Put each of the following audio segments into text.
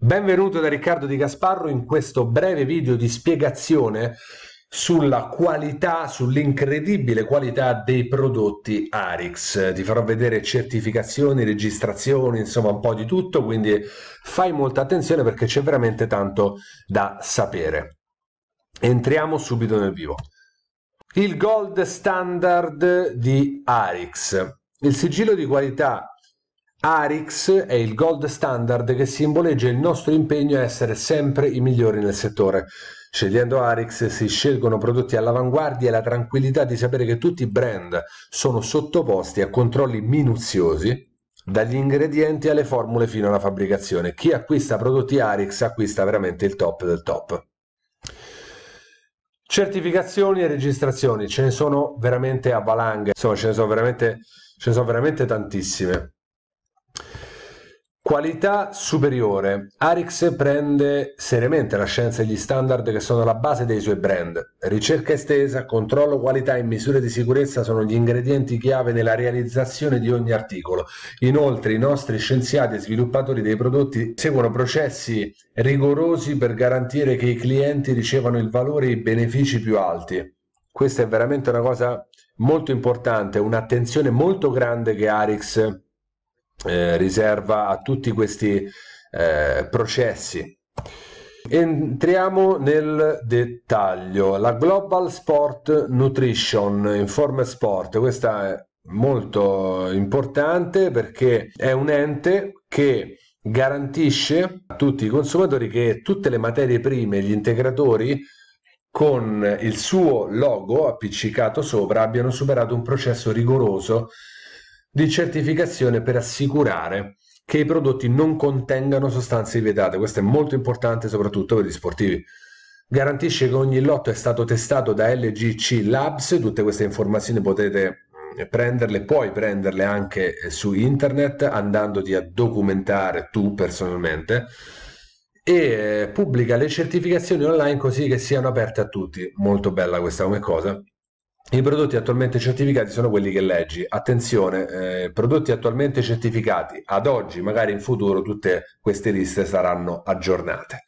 Benvenuto da Riccardo Di Gasparro in questo breve video di spiegazione sulla qualità, sull'incredibile qualità dei prodotti Arix. Ti farò vedere certificazioni, registrazioni, insomma un po' di tutto, quindi fai molta attenzione perché c'è veramente tanto da sapere. Entriamo subito nel vivo. Il gold standard di Arix. Il sigillo di qualità Arix è il gold standard che simboleggia il nostro impegno a essere sempre i migliori nel settore. Scegliendo Arix si scelgono prodotti all'avanguardia e la tranquillità di sapere che tutti i brand sono sottoposti a controlli minuziosi dagli ingredienti alle formule fino alla fabbricazione. Chi acquista prodotti Arix acquista veramente il top del top. Certificazioni e registrazioni, ce ne sono veramente a valanghe, insomma ce ne sono veramente, ce ne sono veramente tantissime. Qualità superiore. Arix prende seriamente la scienza e gli standard che sono la base dei suoi brand. Ricerca estesa, controllo qualità e misure di sicurezza sono gli ingredienti chiave nella realizzazione di ogni articolo. Inoltre i nostri scienziati e sviluppatori dei prodotti seguono processi rigorosi per garantire che i clienti ricevano il valore e i benefici più alti. Questa è veramente una cosa molto importante, un'attenzione molto grande che Arix eh, riserva a tutti questi eh, processi. Entriamo nel dettaglio, la Global Sport Nutrition, Informe Sport, questa è molto importante perché è un ente che garantisce a tutti i consumatori che tutte le materie prime, gli integratori con il suo logo appiccicato sopra abbiano superato un processo rigoroso di certificazione per assicurare che i prodotti non contengano sostanze vietate. Questo è molto importante soprattutto per gli sportivi. Garantisce che ogni lotto è stato testato da LGC Labs, tutte queste informazioni potete mm, prenderle, puoi prenderle anche eh, su internet andandoti a documentare tu personalmente e eh, pubblica le certificazioni online così che siano aperte a tutti. Molto bella questa come cosa. I prodotti attualmente certificati sono quelli che leggi. Attenzione, eh, prodotti attualmente certificati ad oggi, magari in futuro tutte queste liste saranno aggiornate.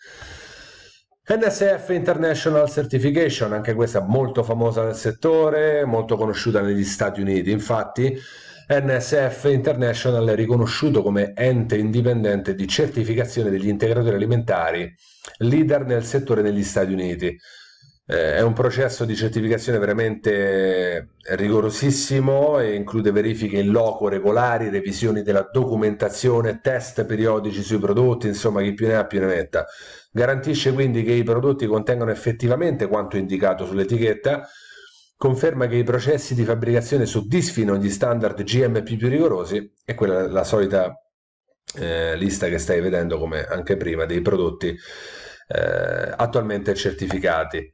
NSF International Certification, anche questa molto famosa nel settore, molto conosciuta negli Stati Uniti. Infatti, NSF International è riconosciuto come ente indipendente di certificazione degli integratori alimentari, leader nel settore negli Stati Uniti eh, è un processo di certificazione veramente rigorosissimo e include verifiche in loco regolari, revisioni della documentazione, test periodici sui prodotti, insomma chi più ne ha più ne metta. Garantisce quindi che i prodotti contengano effettivamente quanto indicato sull'etichetta, conferma che i processi di fabbricazione soddisfino gli standard GMP più rigorosi e quella è la solita eh, lista che stai vedendo come anche prima dei prodotti eh, attualmente certificati.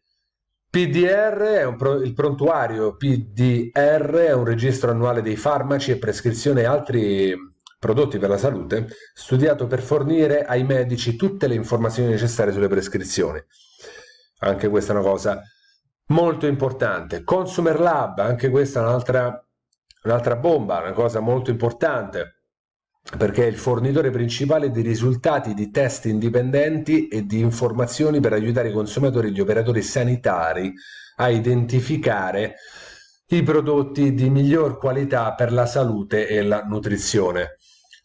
PDR è un pro- il prontuario PDR è un registro annuale dei farmaci e prescrizione e altri prodotti per la salute, studiato per fornire ai medici tutte le informazioni necessarie sulle prescrizioni. Anche questa è una cosa molto importante. Consumer Lab, anche questa è un'altra, un'altra bomba, una cosa molto importante perché è il fornitore principale di risultati di test indipendenti e di informazioni per aiutare i consumatori e gli operatori sanitari a identificare i prodotti di miglior qualità per la salute e la nutrizione.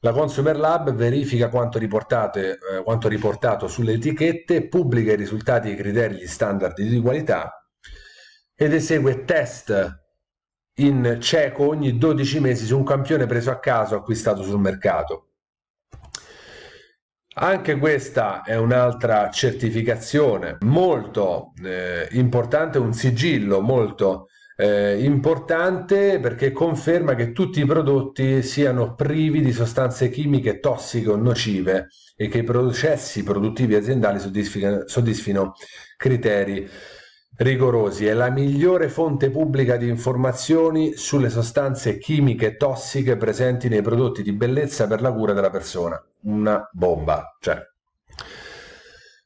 La Consumer Lab verifica quanto, eh, quanto riportato sulle etichette, pubblica i risultati e i criteri, gli standard di qualità ed esegue test in cieco ogni 12 mesi su un campione preso a caso acquistato sul mercato. Anche questa è un'altra certificazione molto eh, importante, un sigillo molto eh, importante perché conferma che tutti i prodotti siano privi di sostanze chimiche tossiche o nocive e che i processi produttivi aziendali soddisfino, soddisfino criteri rigorosi è la migliore fonte pubblica di informazioni sulle sostanze chimiche tossiche presenti nei prodotti di bellezza per la cura della persona. Una bomba, cioè.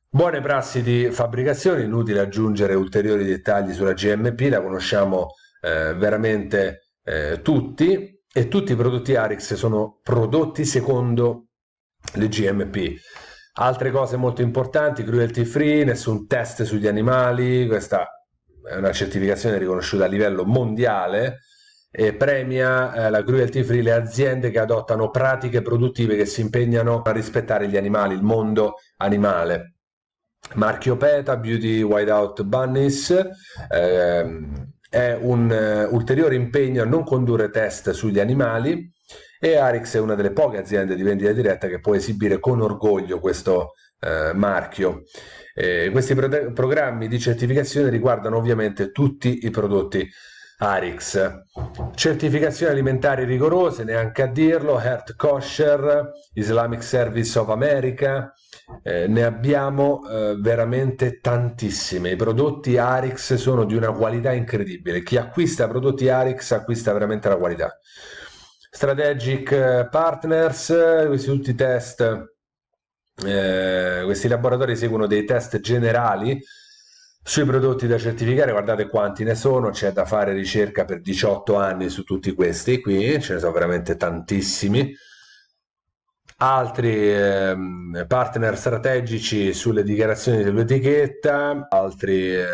Buone prassi di fabbricazione, inutile aggiungere ulteriori dettagli sulla GMP, la conosciamo eh, veramente eh, tutti e tutti i prodotti Arix sono prodotti secondo le GMP. Altre cose molto importanti, cruelty free, nessun test sugli animali, questa è una certificazione riconosciuta a livello mondiale e premia eh, la cruelty free le aziende che adottano pratiche produttive che si impegnano a rispettare gli animali, il mondo animale. Marchio PETA, Beauty Whiteout Bunnies, eh, è un eh, ulteriore impegno a non condurre test sugli animali e Arix è una delle poche aziende di vendita diretta che può esibire con orgoglio questo eh, marchio. Eh, questi pro- programmi di certificazione riguardano ovviamente tutti i prodotti Arix. Certificazioni alimentari rigorose, neanche a dirlo, Heart Kosher, Islamic Service of America, eh, ne abbiamo eh, veramente tantissime. I prodotti Arix sono di una qualità incredibile. Chi acquista prodotti Arix acquista veramente la qualità. Strategic eh, Partners, eh, questi tutti test, eh, questi laboratori seguono dei test generali sui prodotti da certificare, guardate quanti ne sono, c'è da fare ricerca per 18 anni su tutti questi qui, ce ne sono veramente tantissimi. Altri eh, partner strategici sulle dichiarazioni dell'etichetta, altri eh,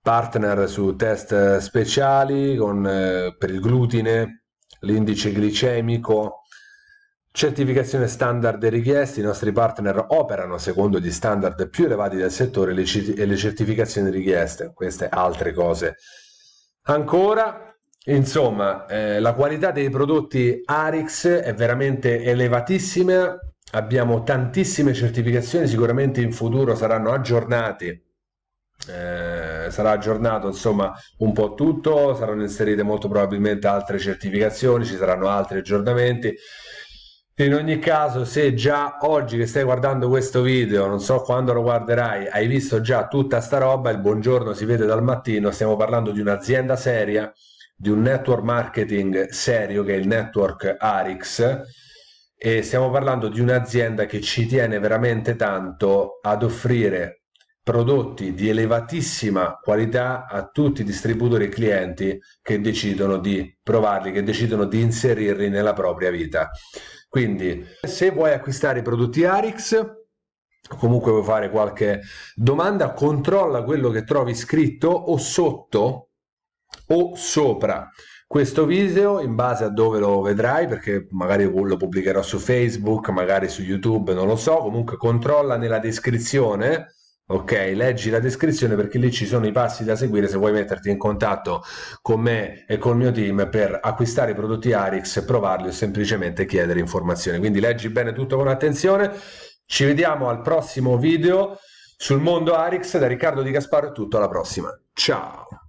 partner su test speciali con, eh, per il glutine, l'indice glicemico, certificazione standard dei richiesti, i nostri partner operano secondo gli standard più elevati del settore e le certificazioni richieste, queste altre cose. Ancora, Insomma, eh, la qualità dei prodotti Arix è veramente elevatissima, abbiamo tantissime certificazioni, sicuramente in futuro saranno aggiornati eh, sarà aggiornato insomma un po' tutto, saranno inserite molto probabilmente altre certificazioni, ci saranno altri aggiornamenti. In ogni caso, se già oggi che stai guardando questo video, non so quando lo guarderai, hai visto già tutta sta roba, il buongiorno si vede dal mattino, stiamo parlando di un'azienda seria, di un network marketing serio che è il network Arix e stiamo parlando di un'azienda che ci tiene veramente tanto ad offrire prodotti di elevatissima qualità a tutti i distributori e clienti che decidono di provarli, che decidono di inserirli nella propria vita. Quindi, se vuoi acquistare i prodotti Arix, comunque vuoi fare qualche domanda, controlla quello che trovi scritto o sotto o sopra questo video in base a dove lo vedrai perché magari lo pubblicherò su Facebook, magari su YouTube, non lo so, comunque controlla nella descrizione Ok, leggi la descrizione perché lì ci sono i passi da seguire se vuoi metterti in contatto con me e col mio team per acquistare i prodotti Arix, provarli o semplicemente chiedere informazioni. Quindi leggi bene tutto con attenzione. Ci vediamo al prossimo video sul mondo Arix da Riccardo Di Gasparo è tutto, alla prossima. Ciao!